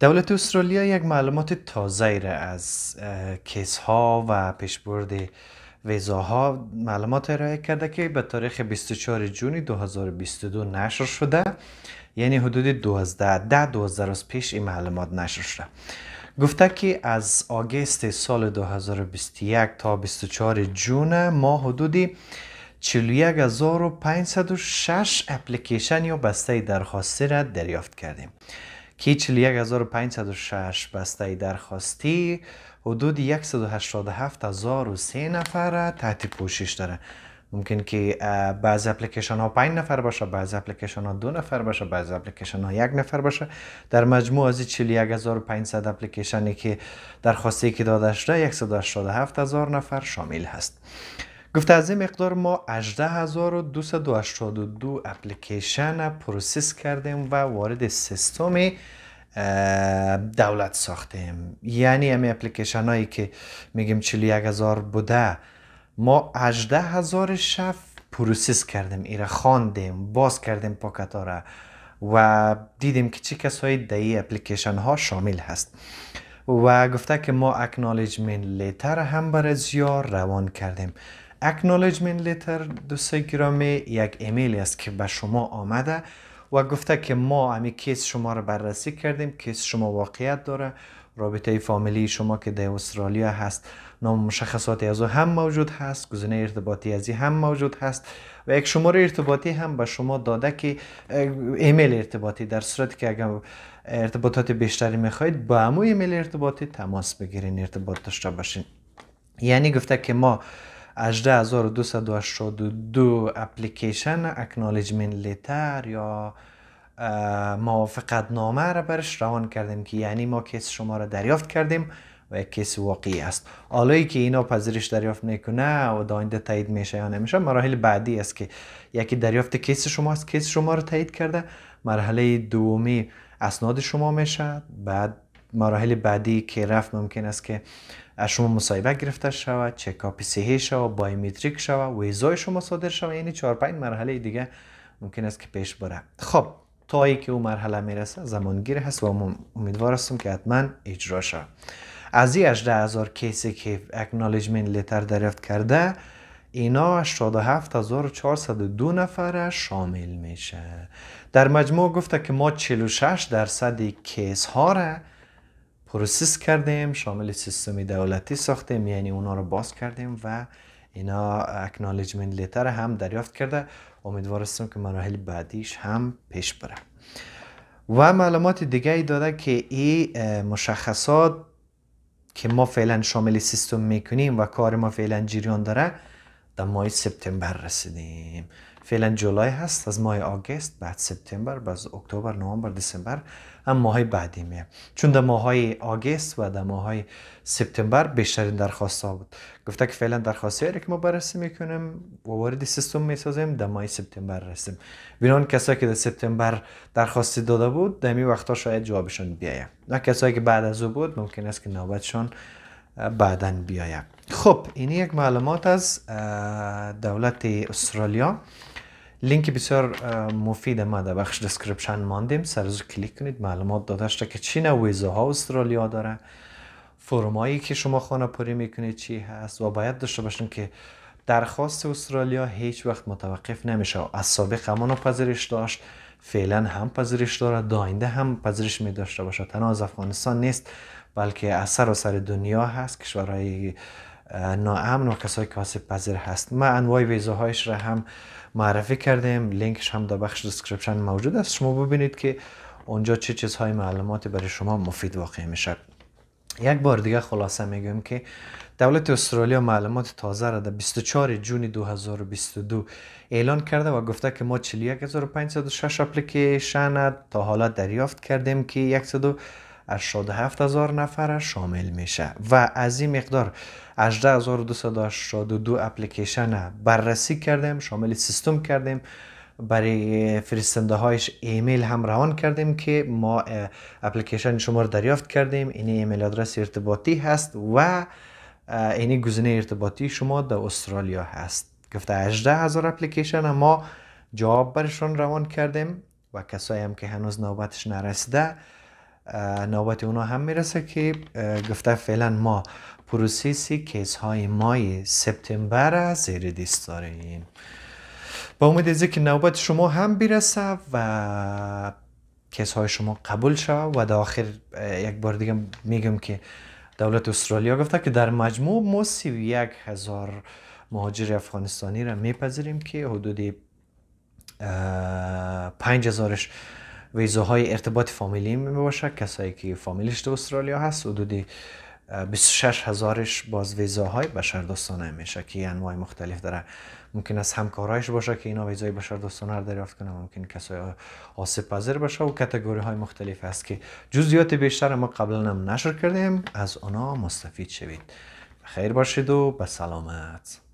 دولت استرالیا یک معلومات تازه را از کیس ها و پیشبرد ویزاها معلومات ارائه کرده که به تاریخ 24 جون 2022 نشر شده یعنی حدود 12 12 روز پیش این معلومات نشر شده گفته که از آگست سال 2021 تا 24 جون ما حدود 41506 اپلیکیشن یا بسته درخواستی را دریافت کردیم که 1506 بسته درخواستی حدود 187003 نفر تحت پوشش داره ممکن که بعض اپلیکیشن ها 5 نفر باشه بعض اپلیکیشن ها دو نفر باشه بعض اپلیکیشن ها یک نفر باشه در مجموع از 41500 اپلیکیشنی که درخواستی که داده شده 187000 نفر شامل هست گفته از این مقدار ما 18282 اپلیکیشن پروسس کردیم و وارد سیستم دولت ساختیم یعنی امی اپلیکیشن هایی که میگیم 41000 بوده ما 18000 شف پروسس کردیم ایرا خواندیم باز کردیم پاکت ها را و دیدیم که چه کسایی در این اپلیکیشن ها شامل هست و گفته که ما اکنالجمنت لیتر هم برای زیار روان کردیم اکنالجمنت لیتر سه گرامی یک ایمیلی است که به شما آمده و گفته که ما همین کیس شما رو بررسی کردیم کیس شما واقعیت داره رابطه فامیلی شما که در استرالیا هست نام مشخصاتی از او هم موجود هست گزینه ارتباطی از هم موجود هست و یک شماره ارتباطی هم به شما داده که ایمیل ارتباطی در صورت که اگر ارتباطات بیشتری میخواید با همون ایمیل ارتباطی تماس بگیرین ارتباط داشته باشین یعنی گفته که ما 18282 اپلیکیشن اکنالجمنت لیتر یا موافقت نامه را برش روان کردیم که یعنی ما کیس شما را دریافت کردیم و یک کیس واقعی است حالایی که اینا پذیرش دریافت نکنه و داینده تایید میشه یا نمیشه مراحل بعدی است که یکی دریافت کیس شما است کیس شما را تایید کرده مرحله دومی اسناد شما میشه بعد مراحل بعدی که رفت ممکن است که از شما مصاحبه گرفته شود چکاپ صحی شود بایومتریک شود ویزای شما صادر شود یعنی چهار پنج مرحله دیگه ممکن است که پیش بره خب تا که او مرحله میرسه زمانگیر هست و امیدوار هستم که حتما اجرا شود از این 18000 کیسی که اکنالجمنت لتر دریافت کرده اینا 87402 نفر شامل میشه در مجموع گفته که ما 46 درصد کیس ها را پروسس کردیم شامل سیستمی دولتی ساختیم یعنی اونا رو باز کردیم و اینا اکنالجمنت لیتر هم دریافت کرده امیدوارستم که مراحل بعدیش هم پیش بره و معلومات دیگه ای داده که این مشخصات که ما فعلا شامل سیستم میکنیم و کار ما فعلا جریان داره در ماه سپتامبر رسیدیم فعلا جولای هست از ماه آگست بعد سپتامبر بعد اکتبر نوامبر دسامبر هم ماه بعدی میه چون در ماه های آگست و در ماه های سپتامبر بیشترین درخواست ها بود گفته که فعلا درخواست هایی که ما بررسی میکنیم و وارد سیستم میسازیم در ماه سپتامبر رسیم بینان کسایی که در سپتامبر درخواستی داده بود در می وقتا شاید جوابشون بیایه و کسایی که بعد از او بود ممکن است که نوبتشون بعدا بیاید خب این یک معلومات از دولت استرالیا لینک بسیار مفید ما در بخش دسکریپشن ماندیم سرزو کلیک کنید معلومات داده شده که چین ویزا ها استرالیا داره فرمایی که شما خانه پوری میکنید چی هست و باید داشته باشین که درخواست استرالیا هیچ وقت متوقف نمیشه از سابق همانو پذیرش داشت فعلا هم پذیرش داره داینده هم پذیرش می داشته باشه تنها از افغانستان نیست بلکه اثر و سر دنیا هست کشورهای ناامن و کسایی که آسیب پذیر هست ما انواع ویزاهایش را هم معرفی کردیم لینکش هم در بخش دسکریپشن موجود است شما ببینید که اونجا چه چیزهای معلوماتی برای شما مفید واقع میشد یک بار دیگه خلاصه میگم که دولت استرالیا معلومات تازه را در 24 جون 2022 اعلان کرده و گفته که ما 41506 اپلیکیشن تا حالا دریافت کردیم که 100 87 هزار نفر شامل میشه و از این مقدار 18282 اپلیکیشن بررسی کردیم شامل سیستم کردیم برای فرستنده هایش ایمیل هم روان کردیم که ما اپلیکیشن شما رو دریافت کردیم این ایمیل آدرس ارتباطی هست و این گزینه ارتباطی شما در استرالیا هست گفته 18 هزار اپلیکیشن ما جواب برشون روان کردیم و کسایی هم که هنوز نوبتش نرسیده نوبت اونا هم میرسه که گفته فعلا ما پروسیسی کیس های مای سپتامبر زیر دیست داریم با امید از که نوبت شما هم برسه و کیس های شما قبول شد و در آخر یک بار دیگه میگم که دولت استرالیا گفته که در مجموع ما یک هزار مهاجر افغانستانی را میپذیریم که حدود 5000 هزارش های ارتباط فامیلی می باشه کسایی که فامیلش در استرالیا هست و دودی 26 هزارش باز ویزاهای بشردوستانه میشه که انواع مختلف داره ممکن است همکارایش باشه که اینا ویزای بشردوستانه رو دریافت کنه ممکن کسای آسیب پذیر باشه و کتگوری های مختلف هست که جزئیات بیشتر ما قبلا هم نشر کردیم از آنها مستفید شوید خیر باشید و به سلامت